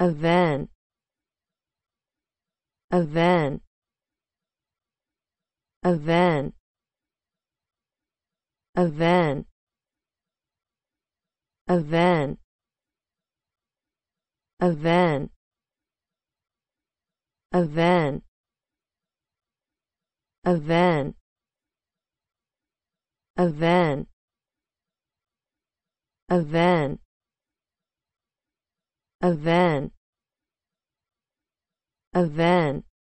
event event event event event event event event event event event event